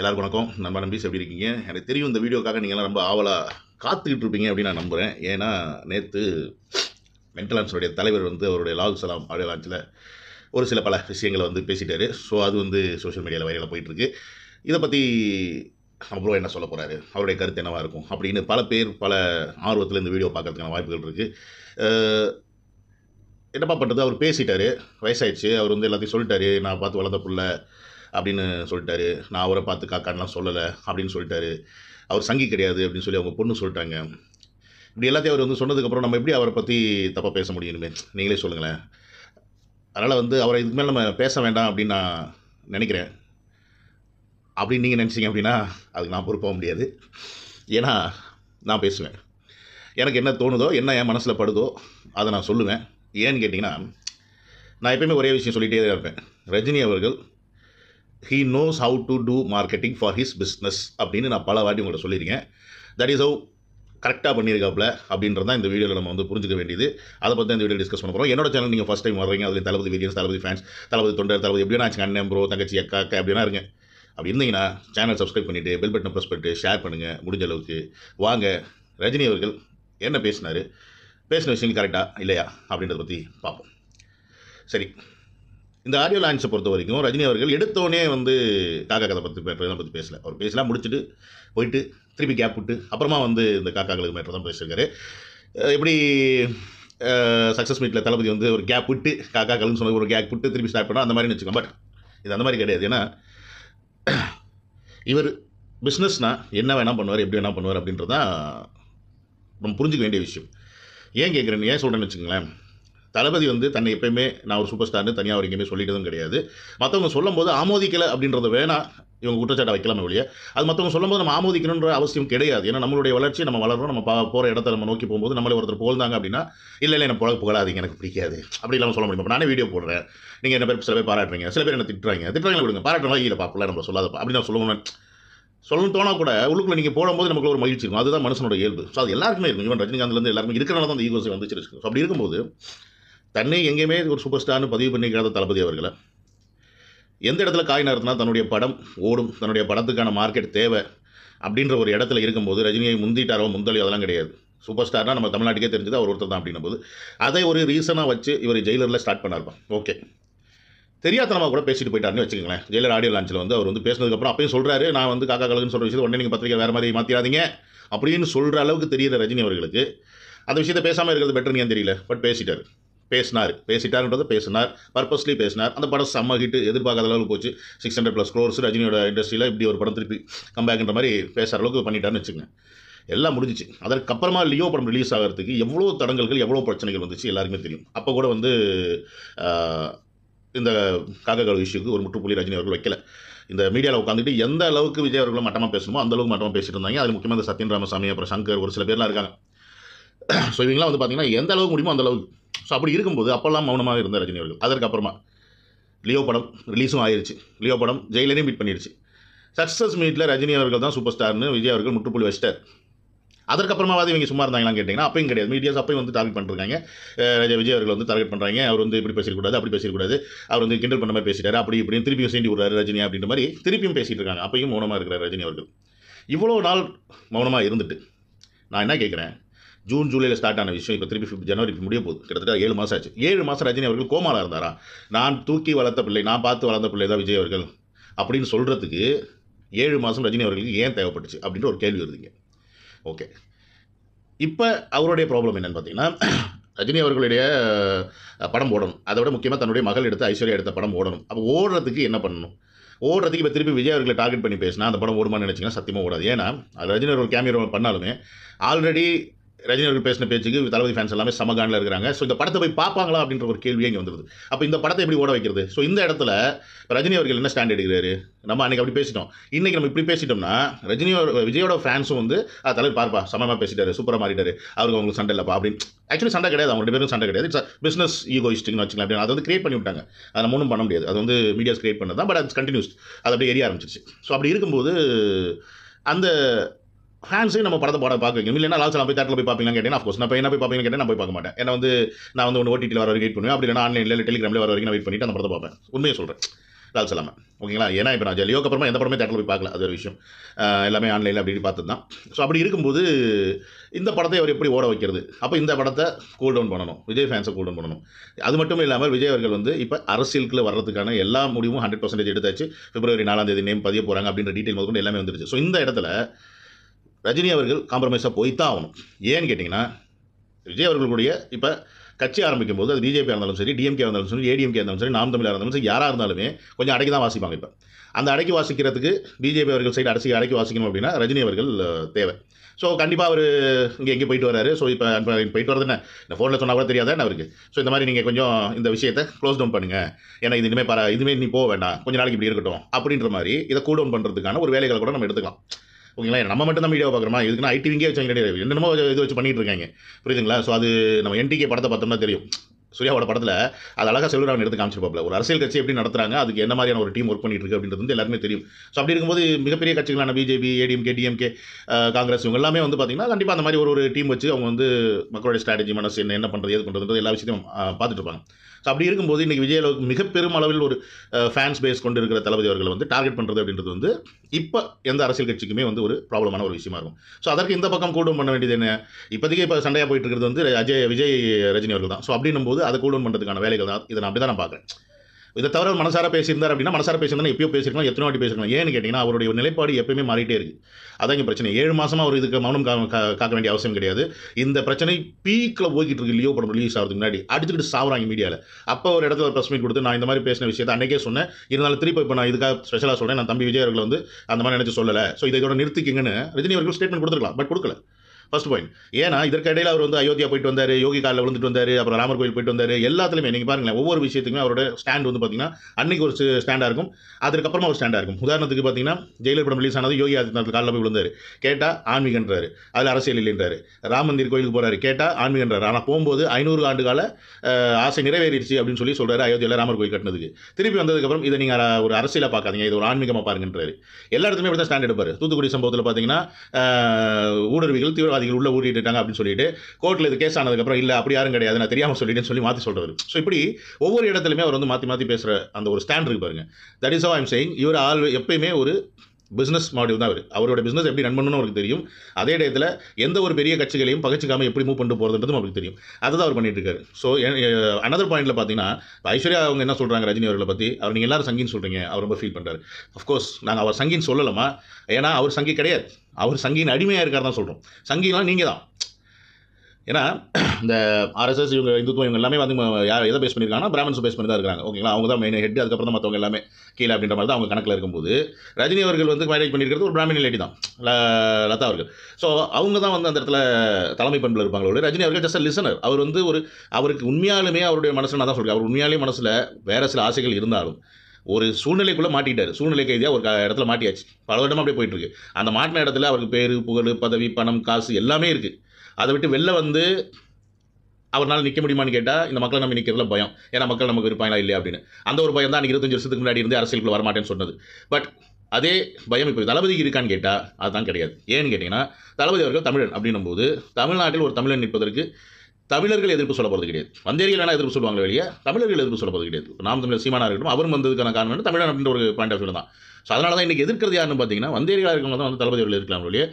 எல்லாருக்கும் வணக்கம் நம்ம நம்பிஸ் எப்படி இருக்கீங்க எனக்கு தெரியும் இந்த வீடியோக்காக நீங்கள்லாம் ரொம்ப ஆவலாக காத்துக்கிட்டு இருப்பீங்க அப்படின்னு நான் நம்புகிறேன் ஏன்னா நேற்று மென்டலான்ஸுடைய தலைவர் வந்து அவருடைய லாகு சலாம் ஆடியோ லான்ச்சில் ஒரு சில பல விஷயங்களை வந்து பேசிட்டாரு ஸோ அது வந்து சோஷியல் மீடியாவில் வைரலாக போயிட்டுருக்கு இதை பற்றி அப்புறம் என்ன சொல்ல போகிறாரு அவருடைய கருத்து என்னவாக இருக்கும் அப்படின்னு பல பேர் பல ஆர்வத்தில் இந்த வீடியோ பார்க்கறதுக்கான வாய்ப்புகள் இருக்குது என்னப்பா பண்ணுறது அவர் பேசிட்டாரு வயசாயிடுச்சு அவர் வந்து எல்லாத்தையும் சொல்லிட்டாரு நான் பார்த்து வளர்ந்த பிள்ளை அப்படின்னு சொல்லிட்டாரு நான் அவரை பார்த்து காக்கான்லாம் சொல்லலை அப்படின்னு சொல்லிட்டாரு அவர் சங்கி கிடையாது அப்படின்னு சொல்லி அவங்க பொண்ணு சொல்லிட்டாங்க இப்படி எல்லாத்தையும் அவர் வந்து சொன்னதுக்கப்புறம் நம்ம எப்படி அவரை பற்றி தப்பாக பேச முடியுமே நீங்களே சொல்லுங்களேன் அதனால் வந்து அவரை இதுக்கு மேலே நம்ம பேச வேண்டாம் அப்படின்னு நான் நினைக்கிறேன் அப்படின்னு நீங்கள் நினச்சிங்க அப்படின்னா அதுக்கு நான் பொறுப்பாக முடியாது ஏன்னா நான் பேசுவேன் எனக்கு என்ன தோணுதோ என்ன என் மனசில் படுதோ அதை நான் சொல்லுவேன் ஏன்னு கேட்டிங்கன்னா நான் எப்பயுமே ஒரே விஷயம் சொல்லிகிட்டே தான் இருப்பேன் ரஜினி அவர்கள் he knows how to do marketing for his business அப்படின்னு நான் பல வாட்டி உங்கள்கிட்ட சொல்லியிருக்கேன் தட் இஸ் ஹவு கரெக்டாக பண்ணியிருக்காப்புல அப்படின்றது தான் இந்த வீடியோவில் நம்ம வந்து புரிஞ்சுக்க வேண்டியது அதை பற்றி இந்த வீடியோ டிஸ்கஸ் பண்ண போகிறோம் என்னோட சேனல் நீங்கள் ஃபஸ்ட் டைம் வர்றீங்க அதில் தளபதி வீடியோஸ் தளபதி ஃபேன்ஸ் தளபதி தொண்டர் தளபதி எப்படின்னா அண்ணன் ப்ரோ தங்கச்சி அக்கா அக்கா அப்படினா இருங்க அப்படி இருந்தீங்கன்னா சேனல் சப்ஸ்கிரைப் பண்ணிவிட்டு பெல் பட்டன் ப்ரெஸ் பண்ணிட்டு ஷேர் பண்ணுங்கள் முடிஞ்ச அளவுக்கு வாங்க ரஜினி அவர்கள் என்ன பேசினார் பேசின விஷயங்கள் கரெக்டாக இல்லையா அப்படின்றத பற்றி பார்ப்போம் சரி இந்த ஆடியோ லான்ச்சை பொறுத்த வரைக்கும் ரஜினி அவர்கள் எடுத்தோடனே வந்து காக்கா கதை பற்றி தான் பற்றி பேசலை அவர் பேசலாம் முடிச்சுட்டு போயிட்டு திருப்பி கேப் விட்டு அப்புறமா வந்து இந்த காக்காக்களுக்கு மேட்ரு தான் பேசியிருக்காரு எப்படி சக்ஸஸ் மீட்டில் தளபதி வந்து ஒரு கேப் விட்டு காக்காக்கள்னு சொன்னது ஒரு கேப் விட்டு திருப்பி ஸ்டார்ட் பண்ணால் அந்த மாதிரின்னு வச்சுக்கோங்க பட் இது அந்த மாதிரி கிடையாது ஏன்னா இவர் பிஸ்னஸ்னால் என்ன வேணால் பண்ணுவார் எப்படி வேணால் பண்ணுவார் அப்படின்றது தான் நம்ம புரிஞ்சுக்க வேண்டிய விஷயம் ஏன் கேட்குறேன்னு ஏன் சொல்கிறேன்னு வச்சுங்களேன் தளபதி வந்து தன்னை எப்பயுமே நான் ஒரு சூப்பர் ஸ்டார்னு தனியாக அவர் எங்கேயுமே சொல்லிட்டதும் கிடையாது மற்றவங்க சொல்லும் போது ஆமோதிக்கலை அப்படின்றத வேணாம் இவங்க குற்றச்சாட்டை வைக்கலாமே இல்லையா அது மற்றவங்க சொல்லும்போது நம்ம ஆமோதிக்கணுன்ற அவசியம் கிடையாது ஏன்னா நம்மளுடைய வளர்ச்சி நம்ம வளரும் நம்ம பா போகிற இடத்த நம்ம நோக்கி போகும்போது நம்மளே ஒருத்தர் போகிறாங்க அப்படின்னா இல்லை இல்லை எனக்கு புழக புகழாதீங்க எனக்கு பிடிக்காது அப்படி இல்லாமல் சொல்ல முடியும் நானே வீடியோ போடுறேன் நீங்கள் என்ன பேர் சில பேர் பாராட்டுறீங்க சில பேர் என்ன திட்டுறாங்க திட்டுறாங்க விடுங்க பாராட்டுறவங்க இல்லை பார்க்கல நம்ம சொல்லாத அப்படி நான் சொல்லணும் சொல்லணும் தோணா கூட உள்ளுக்குள்ள நீங்கள் போடும்போது நமக்கு ஒரு மகிழ்ச்சி இருக்கும் அதுதான் மனுஷனோட இயல்பு ஸோ அது எல்லாருக்குமே இருக்கும் ஈவன் ரஜினிகாந்த்லேருந்து எல்லாருமே இருக்கிறனால தான் அந்த ஈகோசி வந்துச்சிருக்கு ஸோ அப்படி இருக்கும்போது தன்னை எங்கேயுமே ஒரு சூப்பர் ஸ்டார்னு பதிவு பண்ணிக்காத தளபதி அவர்களை எந்த இடத்துல காய் நகர்த்தினா தன்னுடைய படம் ஓடும் தன்னுடைய படத்துக்கான மார்க்கெட் தேவை அப்படின்ற ஒரு இடத்துல இருக்கும்போது ரஜினியை முந்திட்டாரோ முந்தளி அதெல்லாம் கிடையாது சூப்பர் ஸ்டார்னால் நம்ம தமிழ்நாட்டுக்கே தெரிஞ்சது அவர் ஒருத்தர் தான் அப்படின்னும் போது அதை ஒரு ரீசனாக வச்சு இவர் ஜெயிலரில் ஸ்டார்ட் பண்ணார் ஓகே தெரியாதனமாக கூட பேசிட்டு போயிட்டாருன்னு வச்சுக்கோங்களேன் ஜெயிலர் ஆடியோ லான்ச்சில் வந்து அவர் வந்து பேசினதுக்கப்புறம் அப்பயும் சொல்கிறாரு நான் வந்து காக்கா கலகுன்னு சொல்கிற விஷயத்தை உடனே நீங்கள் பத்திரிக்கை வேறு மாதிரி மாற்றிடாதீங்க அப்படின்னு சொல்கிற அளவுக்கு தெரியுது ரஜினி அவர்களுக்கு அந்த விஷயத்தை பேசாமல் இருக்கிறது பெட்டர் ஏன் தெரியல பட் பேசிட்டார் பேசினார் பேசிட்டாருன்றதை பேசினார் பர்பஸ்லி பேசினார் அந்த படம் செம்ம ஹிட் எதிர்பார்க்காத அளவுக்கு போச்சு சிக்ஸ் ஹண்ட்ரட் ப்ளஸ் க்ரோர்ஸ் ரஜினியோட இண்டஸ்ட்ரியில் இப்படி ஒரு படம் திருப்பி கம்பேக்ன்ற மாதிரி பேசுகிற அளவுக்கு பண்ணிட்டான்னு வச்சுக்கோங்க எல்லாம் முடிஞ்சிச்சு அதற்கப்புறமா லியோ படம் ரிலீஸ் ஆகிறதுக்கு எவ்வளோ தடங்கல்கள் எவ்வளோ பிரச்சனைகள் வந்துச்சு எல்லாருக்குமே தெரியும் அப்போ கூட வந்து இந்த காக்கக்கால் இஷ்யூக்கு ஒரு முற்றுப்புள்ளி ரஜினி அவர்கள் வைக்கல இந்த மீடியாவில் உட்காந்துட்டு எந்த அளவுக்கு விஜய் அவர்களும் மட்டமாக பேசணுமோ அந்த அளவுக்கு மட்டமாக பேசிட்டு இருந்தாங்க அது முக்கியமாக இந்த சத்யன் ராமசாமி அப்புறம் சங்கர் ஒரு சில பேர்லாம் இருக்காங்க ஸோ இவங்களாம் வந்து பார்த்தீங்கன்னா எந்த அளவுக்கு முடியுமோ அந்த அளவுக்கு ஸோ அப்படி இருக்கும்போது அப்போல்லாம் மௌனமாக இருந்தார் ரஜினி அவர்கள் அதற்கப்புறமா லியோ படம் ரிலீஸும் ஆயிடுச்சு லியோ படம் ஜெயிலையும் மீட் பண்ணிடுச்சு சக்ஸஸ் மீட்டில் ரஜினி அவர்கள் தான் சூப்பர் ஸ்டார்னு விஜய் அவர்கள் முற்றுப்புள்ளி வச்சிட்டார் அதற்கப்புறமாவது இவங்க சும்மா இருந்தாங்களான்னு கேட்டிங்கன்னா அப்பயும் கிடையாது மீடியாஸ் அப்பயும் வந்து டார்கெட் பண்ணுறாங்க விஜய் அவர்கள் வந்து டார்கெட் பண்ணுறாங்க அவர் வந்து இப்படி பேசக்கூடாது அப்படி பேசக்கூடாது அவர் வந்து கிண்டல் பண்ண மாதிரி பேசிட்டார் அப்படி இப்படின்னு திருப்பியும் சேண்டி விடுறாரு ரஜினி அப்படின்ற மாதிரி திருப்பியும் பேசிகிட்டு இருக்காங்க அப்பையும் மௌனமாக இருக்கிறார் ரஜினி அவர்கள் இவ்வளோ நாள் மௌனமாக இருந்துட்டு நான் என்ன கேட்குறேன் ஜூன் ஜூலையில் ஸ்டார்ட் ஆன விஷயம் இப்போ திருப்பி ஜனவரி முடிய போகுது கிட்டத்தட்ட ஏழு மாதம் ஆச்சு ஏழு மாதம் ரஜினி அவர்கள் கோமால இருந்தாரா நான் தூக்கி வளர்த்த பிள்ளை நான் பார்த்து வளர்ந்த பிள்ளை தான் விஜய் அவர்கள் அப்படின்னு சொல்கிறதுக்கு ஏழு மாதம் ரஜினி அவர்களுக்கு ஏன் தேவைப்பட்டுச்சு அப்படின்ற ஒரு கேள்வி வருதுங்க ஓகே இப்போ அவருடைய ப்ராப்ளம் என்னென்னு பார்த்தீங்கன்னா ரஜினி அவர்களுடைய படம் ஓடணும் அதை விட முக்கியமாக தன்னுடைய மகள் எடுத்து ஐஸ்வர்யா எடுத்த படம் ஓடணும் அப்போ ஓடுறதுக்கு என்ன பண்ணணும் ஓடுறதுக்கு இப்போ திருப்பி விஜய் அவர்களை டார்கெட் பண்ணி பேசினா அந்த படம் ஓடுமான்னு நினச்சிங்கன்னா சத்தியமாக ஓடாது ஏன்னா ரஜினி அவர்கள் கேமியோ பண்ணாலுமே ஆல்ரெடி ரஜினி அவர்கள் பேசின பேச்சுக்கு தளபதி ஃபேன்ஸ் எல்லாமே சமகானில் இருக்கிறாங்க ஸோ இந்த படத்தை போய் பார்ப்பாங்களா அப்படின்ற ஒரு கேள்வியே இங்கே வந்துருது அப்போ இந்த படத்தை எப்படி ஓட வைக்கிறது ஸோ இந்த இடத்துல ரஜினி அவர்கள் என்ன ஸ்டாண்ட் எடுக்கிறாரு நம்ம அன்றைக்கி அப்படி பேசிட்டோம் இன்றைக்கி நம்ம இப்படி பேசிட்டோம்னா ரஜினியோட விஜயோட ஃபேன்ஸும் வந்து அது தலைவர் பார்ப்பா சமமாக பேசிட்டாரு சூப்பராக மாறிட்டாரு அவருக்கு அவங்களுக்கு சண்டை இல்லைப்பா அப்படின்னு ஆக்சுவலி சண்டை கிடையாது அவங்க ரெண்டு பேரும் சண்டை கிடையாது இட்ஸ் பிஸ்னஸ் ஈகோயிஸ்டிக்னு வச்சுக்கலாம் அப்படின்னு அதை வந்து கிரியேட் பண்ணி விட்டாங்க அதை நம்ம ஒன்றும் பண்ண முடியாது அது வந்து மீடியாஸ் கிரியேட் பண்ணது தான் பட் அது கண்டினியூஸ் அது அப்படியே எரிய ஆரம்பிச்சிச்சு ஸோ அப்படி இருக்கும்போது அந்த ஹேண்ட்ஸையும் நம்ம படத்தை பாட பார்க்க வைக்கணும் இல்லைனா லாஸ்ட் போய் தேட்டரில் போய் பார்ப்பீங்கன்னு கேட்டீங்கன்னா அஃப்கோர்ஸ் நான் என்ன போய் பார்ப்பீங்கன்னு கேட்டால் நான் போய் பார்க்க மாட்டேன் ஏன்னா வந்து நான் வந்து ஒன்று ஓடிடியில் வர வரைக்கும் வெயிட் பண்ணுவேன் அப்படி இல்லைனா ஆன்லைனில் இல்லை டெலிகிராமில் வர வரைக்கும் நான் வெயிட் பண்ணிட்டு அந்த படத்தை பார்ப்பேன் உண்மையை சொல்கிறேன் லால் சலாமா ஓகேங்களா ஏன்னா இப்போ நான் ஜலியோக்கு அப்புறமா எந்த படமே தேட்டரில் போய் பார்க்கல அது ஒரு விஷயம் எல்லாமே ஆன்லைனில் அப்படி பார்த்து தான் ஸோ அப்படி இருக்கும்போது இந்த படத்தை அவர் எப்படி ஓட வைக்கிறது அப்போ இந்த படத்தை கூல் டவுன் பண்ணணும் விஜய் ஃபேன்ஸை கூல் டவுன் பண்ணணும் அது மட்டும் இல்லாமல் விஜய் அவர்கள் வந்து இப்போ அரசியலுக்குள்ள வர்றதுக்கான எல்லா முடிவும் ஹண்ட்ரட் பர்சன்டேஜ் எடுத்தாச்சு பிப்ரவரி நாலாம் தேதி நேம் பதிய போகிறாங்க அப்படின்ற டீட்டெயில் முதற்கொண்டு எல்லாமே வந்துருச்சு ஸோ இந்த இடத்துல ரஜினி அவர்கள் காம்ப்ரமைஸாக போய் தான் ஆகணும் ஏன்னு கேட்டிங்கன்னா விஜய் அவர்களுடைய இப்போ கட்சி ஆரம்பிக்கும் போது அது பிஜேபி இருந்தாலும் சரி டிஎம்கே இருந்தாலும் சரி ஏடிஎம்கே இருந்தாலும் சரி நாம் தமிழாக இருந்தாலும் சரி யாராக இருந்தாலுமே கொஞ்சம் அடைக்கி தான் வாசிப்பாங்க இப்போ அந்த அடைக்கி வாசிக்கிறதுக்கு பிஜேபி அவர்கள் சைடு அடைச்சி அடைக்கி வாசிக்கணும் அப்படின்னா ரஜினி அவர்கள் தேவை ஸோ கண்டிப்பாக அவர் இங்கே எங்கே போயிட்டு வராரு ஸோ இப்போ போயிட்டு வரது என்ன இந்த ஃபோனில் சொன்னால் கூட என்ன அவருக்கு ஸோ இந்த மாதிரி நீங்கள் கொஞ்சம் இந்த விஷயத்தை க்ளோஸ் டவுன் பண்ணுங்கள் ஏன்னா இது இனிமேல் பர இதுமாரி நீ போக வேண்டாம் கொஞ்சம் நாளைக்கு இப்படி இருக்கட்டும் அப்படின்ற மாதிரி இதை கூல் டவுன் பண்ணுறதுக்கான ஒரு வேலைகளை கூட நம்ம எடுத்துக்கலாம் ஓகேங்களா நம்ம மட்டும் தான் வீடியோ பார்க்குறோமா இதுக்குன்னா ஐடிவிங்கே வச்சு கிடையாது என்னென்னமோ இது வச்சு பண்ணிட்டு இருக்காங்க புரியுதுங்களா ஸோ அது நம்ம என்டிகே படத்தை பார்த்தோம்னா தெரியும் சூர்யாவோட படத்தில் அது அழகாக செல்வராமன் எடுத்து காமிச்சிருப்பாப்ல ஒரு அரசியல் கட்சி எப்படி நடத்துறாங்க அதுக்கு என்ன மாதிரியான ஒரு டீம் ஒர்க் பண்ணிட்டு இருக்கு அப்படின்றது வந்து எல்லாருமே தெரியும் ஸோ அப்படி இருக்கும்போது மிகப்பெரிய கட்சிகளான பிஜேபி ஏடிஎம்கே டிஎம்கே காங்கிரஸ் இவங்க எல்லாமே வந்து பார்த்தீங்கன்னா கண்டிப்பாக அந்த மாதிரி ஒரு ஒரு டீம் வச்சு அவங்க வந்து மக்களுடைய ஸ்ட்ராட்டஜி மனசு என்ன என்ன பண்ணுறது எது பண்ணுறதுன்றது எல்லா விஷயத்தையும் பார்த்துட்டு இருப்பாங்க ஸோ அப்படி இருக்கும்போது இன்றைக்கி விஜய் மிக பெரும் அளவில் ஒரு ஃபேன்ஸ் பேஸ் கொண்டு இருக்கிற தளபதி அவர்களை வந்து டார்கெட் பண்ணுறது அப்படின்றது வந்து இப்போ எந்த அரசியல் கட்சிக்குமே வந்து ஒரு ப்ராப்ளமான ஒரு விஷயமா இருக்கும் ஸோ அதற்கு இந்த பக்கம் கூடும் பண்ண வேண்டியது என்ன இப்போதைக்கு இப்போ சண்டையாக போயிட்டு இருக்கிறது வந்து அஜய் விஜய் ரஜினி அவர்கள் தான் ஸோ அப்படின்னும் போது அதை கூடும் பண்ணுறதுக்கான வேலைகள் தான் இதை நான் அப்படி தான் நான் பார்க்குறேன் இதை தவிர மனசார பேசியிருந்தார் அப்படின்னா மனசார பேசியிருந்தா எப்பயோ பேசிருக்கலாம் எத்தனை வாட்டி பேசிருக்கலாம் ஏன்னு கேட்டீங்கன்னா அவருடைய நிலைப்பாடு எப்பயுமே மாறிட்டே இருக்குது அதான் இங்கே பிரச்சனை ஏழு மாதமாக அவர் இதுக்கு மௌனம் காக்க வேண்டிய அவசியம் கிடையாது இந்த பிரச்சனை பீக்கில் போய்கிட்டு இருக்கு லியோ படம் ரிலீஸ் ஆகிறதுக்கு முன்னாடி அடிச்சுக்கிட்டு சாவுறாங்க மீடியாவில் அப்போ ஒரு இடத்துல ஒரு ப்ரெஸ் மீட் கொடுத்து நான் இந்த மாதிரி பேசின விஷயத்தை அன்றைக்கே சொன்னேன் இருந்தாலும் திருப்பி இப்போ நான் இதுக்காக ஸ்பெஷலாக சொன்னேன் நான் தம்பி விஜய் அவர்கள் வந்து அந்த மாதிரி நினைச்சு சொல்லலை ஸோ இதோட நிறுத்திக்கிங்கன்னு ரஜினி அவர்கள் ஸ்டேட்மெண்ட் கொடுத்துருக்கலாம் பட் கொடுக்கல ஃபர்ஸ்ட் பாயிண்ட் ஏன்னா இதற்கிடையில் அவர் வந்து அயோத்தியா போயிட்டு வந்தார் யோகி காலில் விழுந்துட்டு வந்தார் அப்புறம் ராமர் கோயில் போயிட்டு வந்தார் எல்லாத்துலையுமே நீங்கள் பாருங்களேன் ஒவ்வொரு விஷயத்துக்குமே அவரோட ஸ்டாண்ட் வந்து பார்த்தீங்கன்னா அன்னைக்கு ஒரு ஸ்டாண்டாக இருக்கும் அதுக்கப்புறமா ஒரு ஸ்டாண்டாக இருக்கும் உதாரணத்துக்கு பார்த்தீங்கன்னா ஜெயிலர் படம் ரிலீஸ் ஆனது யோகி ஆதித்யநாத் காலில் போய் விழுந்தார் கேட்டால் ஆன்மீகன்றார் அதில் அரசியல் இல்லைன்றார் ராம மந்திர் கோயிலுக்கு போகிறார் கேட்டால் ஆன்மீகன்றார் ஆனால் போகும்போது ஐநூறு ஆண்டு கால ஆசை நிறைவேறிடுச்சு அப்படின்னு சொல்லி சொல்கிறார் அயோத்தியில் ராமர் கோயில் கட்டினதுக்கு திருப்பி வந்ததுக்கப்புறம் இதை நீங்கள் ஒரு அரசியலாக பார்க்காதீங்க இது ஒரு ஆன்மீகமாக பாருங்கன்றார் எல்லா இடத்துலையுமே இப்படி தான் ஸ்டாண்ட் எடுப்பார் தூத்துக்குடி சம்பவத்தில் பார்த்தீங்கன்னா ஊடுருவிகள் தீவிரவாதி அரசியல்வாதிகள் உள்ள ஊறிட்டாங்க அப்படின்னு சொல்லிட்டு கோர்ட்டில் இது கேஸ் ஆனதுக்கப்புறம் இல்லை அப்படி யாரும் கிடையாது நான் தெரியாமல் சொல்லிட்டேன்னு சொல்லி மாற்றி சொல்கிறது ஸோ இப்படி ஒவ்வொரு இடத்துலையுமே அவர் வந்து மாற்றி மாற்றி பேசுகிற அந்த ஒரு ஸ்டாண்ட் இருக்கு பாருங்க தட் இஸ் ஐம் சேயிங் இவர் ஆள் எப்பயுமே ஒரு பிஸ்னஸ் மாடியூல் தான் அவர் அவரோட பிஸ்னஸ் எப்படி ரன் பண்ணணும்னு அவருக்கு தெரியும் அதே டயத்தில் எந்த ஒரு பெரிய கட்சிகளையும் பகச்சிக்காமல் எப்படி மூவ் பண்ணிட்டு போகிறதுன்றதும் அவருக்கு தெரியும் அதை தான் அவர் பண்ணிட்டு இருக்காரு ஸோ அனதர் பாயிண்ட்டில் பார்த்தீங்கன்னா ஐஸ்வர்யா அவங்க என்ன சொல்கிறாங்க ரஜினி அவர்களை பற்றி அவர் நீங்கள் எல்லாரும் சங்கின்னு சொல்கிறீங்க அவர் ரொம்ப ஃபீல் பண்ணுறாரு அஃப்கோர்ஸ் நாங்கள் அவர் சங்கின்னு சொல்லலாமா ஏன்னா அவர் சங்கி கிடையாது அவர் சங்கியின் அடிமையாக இருக்கார் தான் சொல்கிறோம் சங்கின்லாம் நீங்கள் தான் ஏன்னா இந்த ஆர்எஸ்எஸ் இவங்க இந்துத்துவம் இவங்க எல்லாமே வந்து யார் எதை பேஸ் பண்ணியிருக்காங்கன்னா பிராமன்ஸ் பேஸ் பண்ணி தான் இருக்காங்க ஓகேங்களா அவங்க தான் மெயின் ஹெட் அதுக்கப்புறம் தான் மற்றவங்க எல்லாமே கீழே அப்படின்ற மாதிரி தான் அவங்க கணக்கில் இருக்கும்போது ரஜினி அவர்கள் வந்து மேரேஜ் பண்ணியிருக்கிறது ஒரு பிராமின் லேடி தான் லதா அவர்கள் ஸோ அவங்க தான் வந்து அந்த இடத்துல தலைமை பண்பில் அவர்கள் ரஜினி அவர்கள் ஜஸ்ட் லிசனர் அவர் வந்து ஒரு அவருக்கு உண்மையாலுமே அவருடைய மனசில் நான் தான் சொல்கிறேன் அவர் உண்மையாலே மனசில் வேறு சில ஆசைகள் இருந்தாலும் ஒரு சூழ்நிலைக்குள்ளே மாட்டிக்கிட்டார் சூழ்நிலை கைதியாக ஒரு இடத்துல மாட்டியாச்சு பல வருடமாக அப்படியே போயிட்டுருக்கு அந்த மாட்டின இடத்துல அவருக்கு பேர் புகழ் பதவி பணம் காசு எல்லாமே இருக்குது அதை விட்டு வெளில வந்து அவரால் நிற்க முடியுமான்னு கேட்டால் இந்த மக்களை நம்ம நிற்கிறதுல பயம் ஏன்னா மக்கள் நமக்கு இருப்பாங்களா இல்லையா அப்படின்னு அந்த ஒரு பயம் தான் அன்றைக்கி இருபத்தஞ்சு வருஷத்துக்கு முன்னாடி இருந்து அரசியலுக்குள்ள வரமாட்டேன்னு சொன்னது பட் அதே பயம் இப்போ தளபதி இருக்கான்னு கேட்டால் அதுதான் கிடையாது ஏன்னு கேட்டிங்கன்னா தளபதி அவர்கள் தமிழன் அப்படின்னும் போது தமிழ்நாட்டில் ஒரு தமிழன் நிற்பதற்கு தமிழர்கள் எதிர்ப்பு சொல்ல போகிறது கிடையாது வந்தேரியில் வேணால் எதிர்ப்பு சொல்லுவாங்க வெளியே தமிழர்கள் எதிர்ப்பு சொல்ல போகிறது கிடையாது நாம் தமிழர் சீமானா இருக்கட்டும் அவரும் வந்ததுக்கான காரணம் தமிழன் அப்படின்ற ஒரு பாயிண்ட் ஆஃப் வியூ தான் ஸோ அதனால தான் இன்றைக்கி எதிர்க்கிறது யாருன்னு பார்த்தீங்கன்னா வந்தேரியாக இருக்கிறவங்க தான் வந்து தளபதி அவர்கள் இருக்கலாம் வெளியே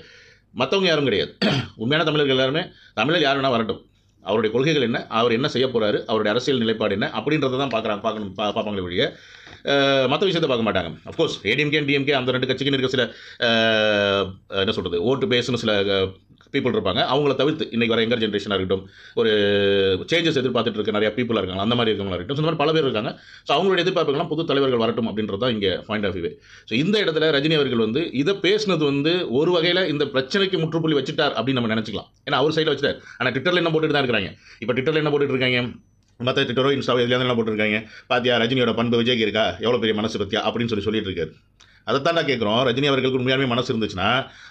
மற்றவங்க யாரும் கிடையாது உண்மையான தமிழர்கள் எல்லாருமே தமிழர் யார் வேணால் வரட்டும் அவருடைய கொள்கைகள் என்ன அவர் என்ன செய்ய போகிறாரு அவருடைய அரசியல் நிலைப்பாடு என்ன அப்படின்றத தான் பார்க்குறாங்க பார்க்கணும் பா பார்ப்பாங்களே ஒழிய மற்ற விஷயத்தை பார்க்க மாட்டாங்க அஃப்கோர்ஸ் ஏடிஎம்கே டிஎம்கே அந்த ரெண்டு கட்சிக்கு இருக்க சில என்ன சொல்கிறது ஓட்டு பேசுன்னு சில பீப்புள் இருப்பாங்க அவங்கள தவிர்த்து இன்றைக்கி வர எங்கர் ஜென்ரேஷனாக இருக்கட்டும் ஒரு சேஞ்சஸ் எதிர்பார்த்துட்டு இருக்க நிறைய பீப்புளாக இருக்காங்க அந்த மாதிரி இருக்கவங்களா இருக்கட்டும் இந்த மாதிரி பல பேர் இருக்காங்க ஸோ அவங்களுடைய எதிர்பார்ப்புகள்லாம் புது தலைவர்கள் வரட்டும் அப்படின்றது தான் இங்கே பாயிண்ட் ஆஃப் வியூ ஸோ இந்த இடத்துல ரஜினி அவர்கள் வந்து இதை பேசினது வந்து ஒரு வகையில் இந்த பிரச்சனைக்கு முற்றுப்புள்ளி வச்சுட்டார் அப்படின்னு நம்ம நினச்சிக்கலாம் ஏன்னா அவர் சைடில் வச்சுட்டார் ஆனால் ட்விட்டரில் என்ன போட்டுட்டு தான் இருக்கிறாங்க இப்போ ட்விட்டரில் என்ன போட்டுட்டு இருக்காங்க மற்ற ட்விட்டரோ இன்ஸ்டாவோ இதுலேருந்து என்ன போட்டுருக்காங்க பார்த்தியா ரஜினியோட பண்பு விஜய்க்கு இருக்கா எவ்வளோ பெரிய மனசு பற்றியா அப்படின்னு சொல்லி சொல்லிட்டு இருக்காரு அதைத்தான்டா கேட்குறோம் ரஜினி அவர்களுக்கு உண்மையாகவே மனசு இருந்துச்சுன்னா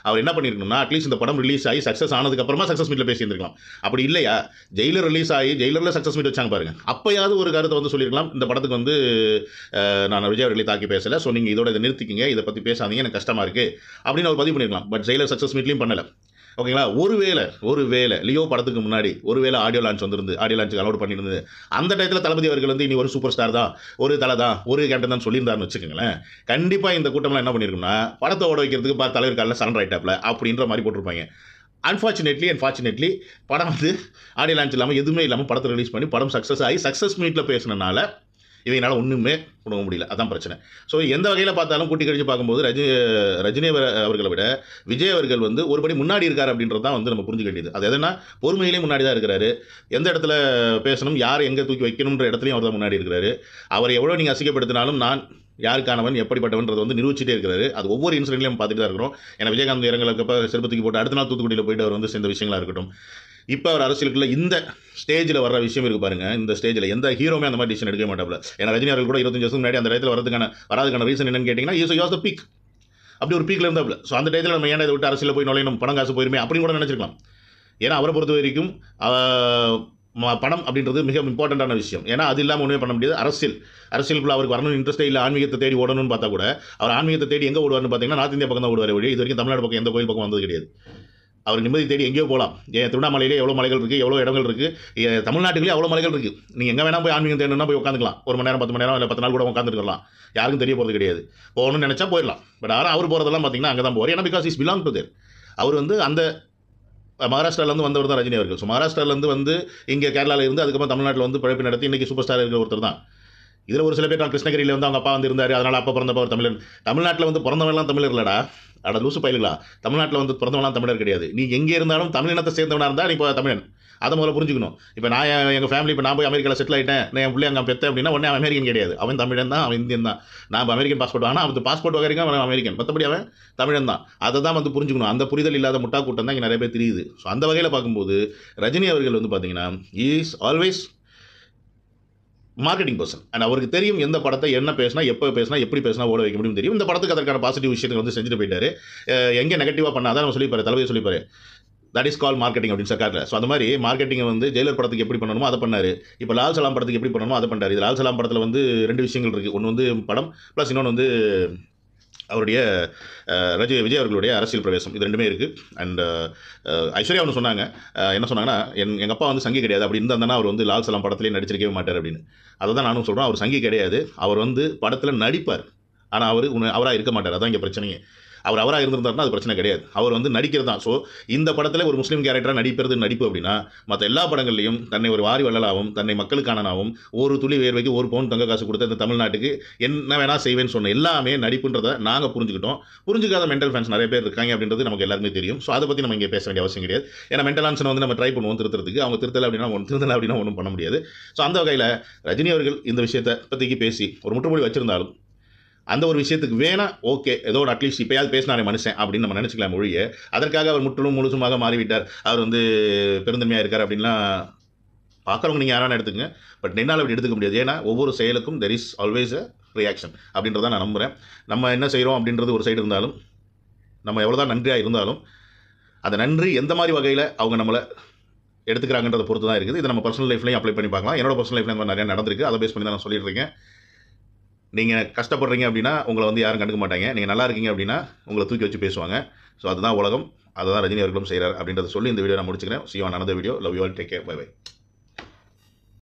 அவர் என்ன பண்ணியிருக்கணும்னா அட்லீஸ்ட் இந்த படம் ரிலீஸ் ஆகி சக்ஸஸ் ஆனதுக்கப்புறமா சக்ஸஸ் மீட்டில் பேசியிருந்திருக்கலாம் அப்படி இல்லையா ஜெயிலர் ரிலீஸ் ஆகி ஜெயிலரில் சக்ஸஸ் மீட் வச்சாங்க பாருங்க அப்போயாவது ஒரு கருத்தை வந்து சொல்லியிருக்கலாம் இந்த படத்துக்கு வந்து நான் விஜய் அவர்களை தாக்கி பேசலை ஸோ நீங்கள் இதோட இதை நிறுத்திக்கிங்க இதை பற்றி பேசாதீங்க எனக்கு கஷ்டமாக இருக்குது அப்படின்னு அவர் பதிவு பண்ணியிருக்கலாம் பட் ஜெயிலர் சக்ஸஸ் மீட்லேயும் பண்ணலை ஓகேங்களா ஒருவேளை ஒருவேளை லியோ படத்துக்கு முன்னாடி ஒருவேளை ஆடியோ லான்ச் வந்திருந்து ஆடியோ லான்ச்சுக்கு அலோட் பண்ணியிருந்தது அந்த டயத்தில் தளபதி அவர்கள் வந்து இனி ஒரு சூப்பர் ஸ்டார் தான் ஒரு தலை தான் ஒரு கேப்டன் தான் சொல்லியிருந்தாருன்னு வச்சுக்கோங்களேன் கண்டிப்பாக இந்த கூட்டம்லாம் என்ன பண்ணியிருக்கோம்னா படத்தை ஓட வைக்கிறதுக்கு பார்த்து தலைவர் காலில் சரண்டர் ஆகிட்டாப்ல அப்படின்ற மாதிரி போட்டிருப்பாங்க அன்ஃபார்ச்சுனேட்லி அன்ஃபார்ச்சுனேட்லி படம் வந்து ஆடியோ லான்ச் இல்லாமல் எதுவுமே இல்லாமல் படத்தை ரிலீஸ் பண்ணி படம் சக்ஸஸ் ஆகி சக்ஸஸ் மீட்டில் பேசினால இவங்களால் ஒன்றுமே கொடுக்க முடியல அதான் பிரச்சனை ஸோ எந்த வகையில் பார்த்தாலும் கூட்டி கழிச்சு பார்க்கும்போது ரஜி ரஜினி அவர்களை விட விஜய் அவர்கள் வந்து ஒருபடி முன்னாடி இருக்கார் அப்படின்றது தான் வந்து நம்ம புரிஞ்சுக்க வேண்டியது அது எதனா பொறுமையிலேயே முன்னாடி தான் இருக்கிறாரு எந்த இடத்துல பேசணும் யார் எங்கே தூக்கி வைக்கணுன்ற இடத்துலையும் அவர் தான் முன்னாடி இருக்கிறாரு அவர் எவ்வளோ நீங்கள் அசிங்கப்படுத்தினாலும் நான் யாருக்கானவன் எப்படிப்பட்டவன்றது வந்து நிரூபிச்சிட்டே இருக்கிறாரு அது ஒவ்வொரு இன்சிடென்ட்லையும் பார்த்துட்டு தான் இருக்கிறோம் ஏன்னா விஜயகாந்த் இறங்கலக்கப்ப சிறப்பு தூக்கி போட்டு அடுத்த நாள் தூத்துக்குடியில் போயிட்டு அவர் வந்து சேர்ந்த விஷயங்களாக இருக்கட்டும் இப்போ அவர் அரசியலுக்குள்ள இந்த ஸ்டேஜில் வர விஷயம் இருக்கு பாருங்க இந்த ஸ்டேஜில் எந்த ஹீரோமே அந்த மாதிரி டிசிஷன் எடுக்க மாட்டாப்ல ஏன்னா ரஜினி அவர்கள் கூட இருபத்தஞ்சு வருஷம் முன்னாடி அந்த டயத்தில் வரதுக்கான வராதுக்கான ரீசன் என்னன்னு கேட்டிங்கன்னா யூஸ் யோஸ் த பீக் அப்படி ஒரு பீக்கில் இருந்தாப்ல ஸோ அந்த டயத்தில் நம்ம ஏன் இதை விட்டு அரசியல் போய் நுழையணும் பணம் காசு போயிருமே அப்படின்னு கூட நினச்சிருக்கலாம் ஏன்னா அவரை பொறுத்த வரைக்கும் பணம் அப்படின்றது மிக இம்பார்ட்டண்டான விஷயம் ஏன்னா அது இல்லாமல் ஒன்றுமே பண்ண முடியாது அரசியல் அரசியலுக்குள்ள அவருக்கு வரணும்னு இன்ட்ரெஸ்ட்டே இல்லை ஆன்மீகத்தை தேடி ஓடணும்னு பார்த்தா கூட அவர் ஆன்மீகத்தை தேடி எங்கே ஓடுவார்னு பார்த்தீங்கன்னா நார்த் இந்தியா பக்கம் தான் ஓடுவார் வழி இது வரைக்கும் தமிழ்நாடு பக்கம் எந்த கோயில் பக்கம் வந்தது கிடையாது அவர் நிம்மதி தேடி எங்கேயோ போகலாம் திருவண்ணாமலையிலே எவ்வளோ மலைகள் இருக்குது எவ்வளோ இடங்கள் இருக்குது தமிழ்நாட்டுக்குள்ளே அவ்வளோ மலைகள் இருக்குது நீங்கள் எங்கே வேணால் போய் ஆன்மீகம் தேடணும்னா போய் உட்காந்துக்கலாம் ஒரு மணி நேரம் பத்து மணி நேரம் இல்லை பத்து நாள் கூட உட்காந்துருக்கலாம் யாருக்கும் தெரிய போகிறது கிடையாது போகணும்னு நினச்சா போயிடலாம் பட் ஆனால் அவர் போகிறதெல்லாம் பார்த்தீங்கன்னா அங்கே தான் போவார் ஏன்னா because is belong to there அவர் வந்து அந்த மகாராஷ்டிராலேருந்து வந்தவர் தான் ரஜினி அவர்கள் ஸோ மகாராஷ்டிராலேருந்து வந்து இங்கே கேரளாவில் இருந்து அதுக்கப்புறம் தமிழ்நாட்டில் வந்து பிழைப்பு நடத்தி இன்றைக்கி சூப்பர் ஸ்டார் இருக்கிற ஒருத்தர் தான் இதில் ஒரு சில பேர் கிருஷ்ணகிரியில் வந்து அவங்க அப்பா வந்து இருந்தார் அதனால் அப்போ பிறந்தப்ப ஒரு தமிழர் தமிழ்நாட்டில் வந்து பிறந்தவன்லாம் தமிழர் இல்லைடா அட லூசு பயிலுங்களா தமிழ்நாட்டில் வந்து பிறந்தவனா தமிழர் கிடையாது நீ எங்கே இருந்தாலும் தமிழ் இனத்தை சேர்ந்தவனாக இருந்தால் நீ இப்போ தமிழன் அதை முதல்ல புரிஞ்சுக்கணும் இப்போ நான் எங்கள் ஃபேமிலி இப்போ நான் போய் அமெரிக்காவில் செட்டில் ஆகிட்டேன் என் பிள்ளை அங்கே பெற்ற அப்படின்னா உடனே அமெரிக்கன் கிடையாது அவன் தமிழன் தான் அவன் இந்தியன் தான் நான் அமெரிக்கன் பாஸ்போர்ட் ஆனால் அவன் பாஸ்போர்ட் வகைக்கும் அவன் அமெரிக்கன் மற்றபடி அவன் தமிழன் தான் அதை தான் வந்து புரிஞ்சுக்கணும் அந்த புரிதல் இல்லாத முட்டா கூட்டம் தான் இங்கே நிறைய பேர் தெரியுது ஸோ அந்த வகையில் பார்க்கும்போது ரஜினி அவர்கள் வந்து பார்த்தீங்கன்னா is always marketing person and அவருக்கு தெரியும் எந்த படத்தை என்ன பேசினா எப்போ பேசினா எப்படி பேசினா ஓட வைக்க முடியும் தெரியும் இந்த படத்துக்கு அதற்கான பாசிட்டிவ் விஷயத்தை வந்து செஞ்சுட்டு போயிட்டாரு எங்கே நெகட்டிவாக தான் நம்ம சொல்லிப்பாரு தலைவர் சொல்லிப்பாரு தட் இஸ் கால் மார்க்கெட்டிங் அப்படின்னு காட்டில் ஸோ அது மாதிரி மார்க்கெட்டிங்கை வந்து ஜெயிலர் படத்துக்கு எப்படி பண்ணணுமோ அதை பண்ணார் இப்போ லால் சலாம் படத்துக்கு எப்படி பண்ணணுமோ அதை பண்ணார் இது லால் சலாம் படத்தில் வந்து ரெண்டு விஷயங்கள் இருக்குது ஒன்று வந்து படம் ப்ளஸ் இன்னொன்று வந்து அவருடைய ரஜ விஜய் அவர்களுடைய அரசியல் பிரவேசம் இது ரெண்டுமே இருக்குது அண்ட் ஐஸ்வர்யா ஒன்று சொன்னாங்க என்ன சொன்னாங்கன்னா என் எங்கள் அப்பா வந்து சங்கி கிடையாது அப்படி இருந்தால் அவர் வந்து லால் சலாம் படத்துலேயே நடிச்சிருக்கவே மாட்டார் அப்படின்னு அதை தான் நானும் சொல்கிறேன் அவர் சங்கி கிடையாது அவர் வந்து படத்தில் நடிப்பார் ஆனால் அவர் அவராக இருக்க மாட்டார் அதான் இங்கே பிரச்சனையே அவர் அவராக இருந்திருந்தாருன்னா அது பிரச்சனை கிடையாது அவர் வந்து நடிக்கிறது தான் ஸோ இந்த படத்தில் ஒரு முஸ்லீம் கேரக்டராக நடிப்பது நடிப்பு அப்படின்னா மற்ற எல்லா படங்கள்லையும் தன்னை ஒரு வாரி வள்ளலாகவும் தன்னை மக்களுக்கானனாகவும் ஒரு துளி வேர்வைக்கு ஒரு பவுன் தங்க காசு கொடுத்து இந்த தமிழ்நாட்டுக்கு என்ன வேணால் செய்வேன்னு சொன்ன எல்லாமே நடிப்புன்றதை நாங்கள் புரிஞ்சுக்கிட்டோம் புரிஞ்சுக்காத மென்டல் ஃபேன்ஸ் நிறைய பேர் இருக்காங்க அப்படின்றது நமக்கு எல்லாருமே தெரியும் ஸோ அதை பற்றி நம்ம இங்கே பேச வேண்டிய அவசியம் கிடையாது ஏன்னா மென்டல் ஆன்சனை வந்து நம்ம ட்ரை பண்ணுவோம் திருத்துறதுக்கு அவங்க திருத்தலை அப்படின்னா ஒன்று திருத்தலை அப்படின்னா ஒன்றும் பண்ண முடியாது ஸோ அந்த வகையில் ரஜினி அவர்கள் இந்த விஷயத்தை பற்றிக்கு பேசி ஒரு முற்றுமொழி வச்சிருந்தாலும் அந்த ஒரு விஷயத்துக்கு வேணா ஓகே ஏதோ ஒரு அட்லீஸ்ட் இப்பயாவது பேசினாரு மனுஷன் அப்படின்னு நம்ம நினச்சிக்கலாம் மொழியை அதற்காக அவர் முற்றிலும் முழுசுமாக மாறிவிட்டார் அவர் வந்து பெருந்தன்மையாக இருக்கார் அப்படின்லாம் பார்க்குறவங்க நீங்கள் யாரான எடுத்துங்க பட் என்னால் அப்படி எடுத்துக்க முடியாது ஏன்னா ஒவ்வொரு செயலுக்கும் there is always a reaction அப்படின்றத நான் நம்புகிறேன் நம்ம என்ன செய்கிறோம் அப்படின்றது ஒரு சைடு இருந்தாலும் நம்ம எவ்வளோ தான் நன்றியாக இருந்தாலும் அந்த நன்றி எந்த மாதிரி வகையில் அவங்க நம்மளை எடுத்துக்கிறாங்கன்றத பொறுத்து தான் இருக்குது இது நம்ம பர்சனல் லைஃப்லையும் அப்ளை பண்ணி பார்க்கலாம் என்னோட பர்சனல் லைஃப்ல நிறைய நடந்திருக்கு அதை பேஸ் பண்ணி தான் நான் சொல்லிடுறேன் நீங்கள் கஷ்டப்படுறீங்க அப்படின்னா உங்களை வந்து யாரும் கண்டுக்க மாட்டாங்க நீங்கள் நல்லா இருக்கீங்க அப்படின்னா உங்களை தூக்கி வச்சு பேசுவாங்க ஸோ அதுதான் உலகம் அதுதான் ரஜினி அவர்களும் செய்கிறார் அப்படின்றத சொல்லி இந்த வீடியோ நான் முடிச்சுக்கிறேன் see on another video love you all take care bye by